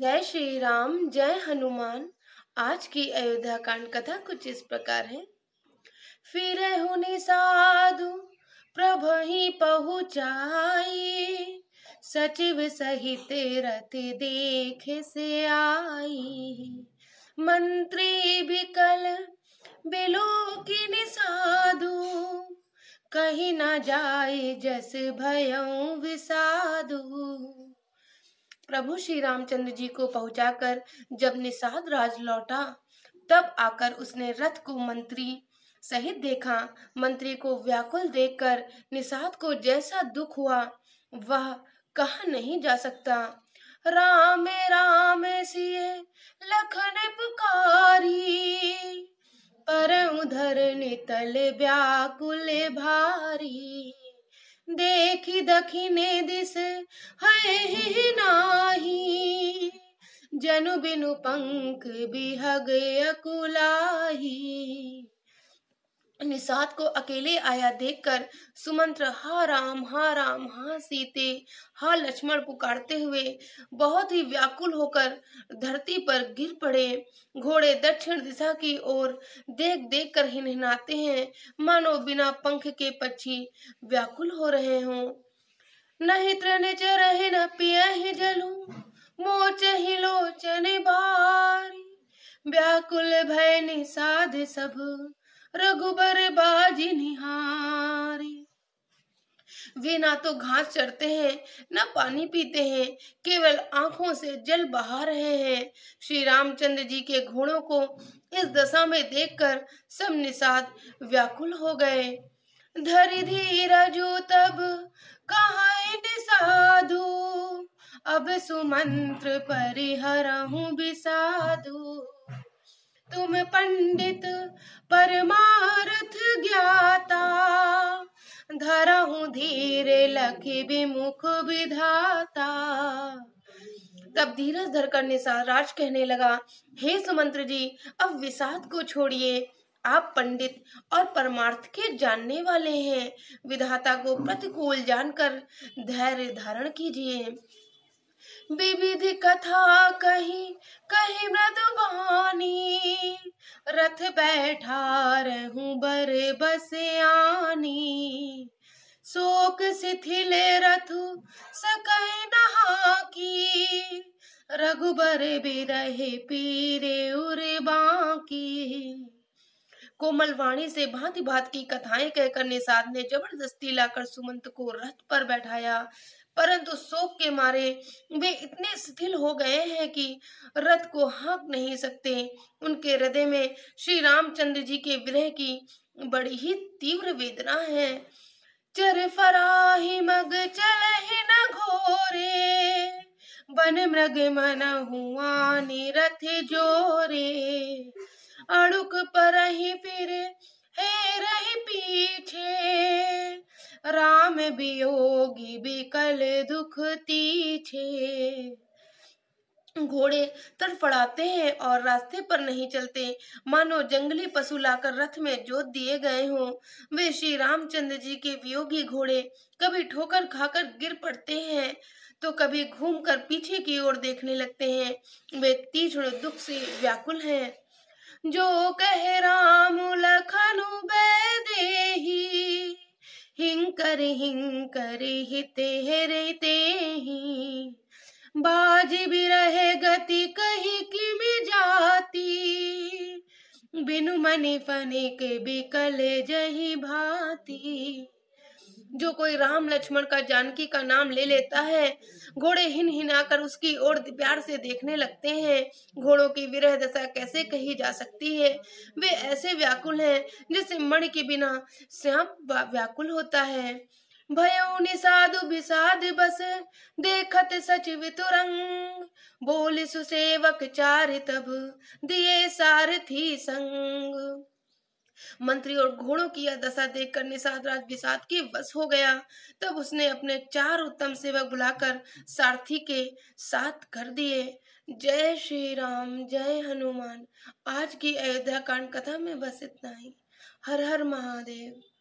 जय श्री राम जय हनुमान आज की अयोध्या कांड कथा कुछ इस प्रकार है फिर हुनि साधु प्रभ ही पहुँचाई सचिव सहित रथ देख से आई मंत्री भी कल बिलो की साधु कहीं ना जाए जस भयो विसाधु प्रभु श्री रामचंद्र जी को पहुंचाकर जब निषाद राज लौटा तब आकर उसने रथ को मंत्री सहित देखा मंत्री को व्याकुल देखकर निषाद को जैसा दुख हुआ वह कहा नहीं जा सकता राम राम सिए लखन पुकारी पर उधर नितल व्याकुल भारी देखी दखिने दिस है नाही जनु बिनु पंख बिहग अकुलाही निषाद को अकेले आया देखकर सुमंत्र हा राम हा राम हा सीते हा लक्ष्मण पुकारते हुए बहुत ही व्याकुल होकर धरती पर गिर पड़े घोड़े दक्षिण दिशा की ओर देख देख कर हिनहिनाते हैं मानो बिना पंख के पक्षी व्याकुल हो रहे हों नहीं तृण रहे न पिया ही जलू मोच ही लोचने बारी व्याकुल भय निषाद सब रघुबर बाजी निहारी वे ना तो घास चढ़ते हैं ना पानी पीते हैं केवल आंखों से जल बहा रहे हैं श्री रामचंद्र जी के घोड़ों को इस दशा में देखकर सब निषाद व्याकुल हो गए धरी धीरा जो तब कहा साधु अब सुमंत्र परिहर हूँ साधु तुम पंडित परमारथ ज्ञाता धरहु धीरे लख विमुख विधाता तब धीरज धरकर कर राज कहने लगा हे सुमंत्र जी अब विषाद को छोड़िए आप पंडित और परमार्थ के जानने वाले हैं विधाता को प्रतिकूल जानकर धैर्य धारण कीजिए विविध कथा कही कही मृदुवानी रथ बैठा रहू बर आनी शोक शिथिले रथु सक नहा की रघुबर बिरहे पीरे उर बाकी कोमल वाणी से भांति भांति की कथाएं कहकर निषाद ने जबरदस्ती लाकर सुमंत को रथ पर बैठाया परंतु शोक के मारे वे इतने शिथिल हो गए हैं कि रथ को हाँक नहीं सकते उनके हृदय में श्री रामचंद्र जी के विरह की बड़ी ही तीव्र वेदना है चर फराही मग चल ही न घोरे बन मृग मन हुआ निरथ जोरे अड़ुक पर ही फिर है रही पीछे રામ વિયોગી બેકલ दुख तीछे घोड़े तड़फड़ाते हैं और रास्ते पर नहीं चलते मानो जंगली पशु लाकर रथ में जोत दिए गए हों वे श्री रामचंद्र जी के वियोगी घोड़े कभी ठोकर खाकर गिर पड़ते हैं तो कभी घूमकर पीछे की ओर देखने लगते हैं वे तीक्ष्ण दुख से व्याकुल हैं जो कह राम लखनु बैद कर कर करहि तेहरे ते बाज भी रहे गति कही कि मैं जाती बिनु मनी फनी के बिकले जही भाती जो कोई राम लक्ष्मण का जानकी का नाम ले लेता है घोड़े हिन हिनाकर उसकी ओर प्यार से देखने लगते हैं घोड़ों की विरह दशा कैसे कही जा सकती है वे ऐसे व्याकुल हैं जैसे मणि के बिना श्याम व्याकुल होता है भयो निषाद विषाद बस देखत सचिव तुरंग बोल सुसेवक चार तब दिए सारथी संग मंत्री और घोड़ों की यह दशा देखकर निषाद राज विषाद के वश हो गया तब उसने अपने चार उत्तम सेवक बुलाकर सारथी के साथ कर दिए जय श्री राम जय हनुमान आज की अयोध्या कांड कथा में बस इतना ही हर हर महादेव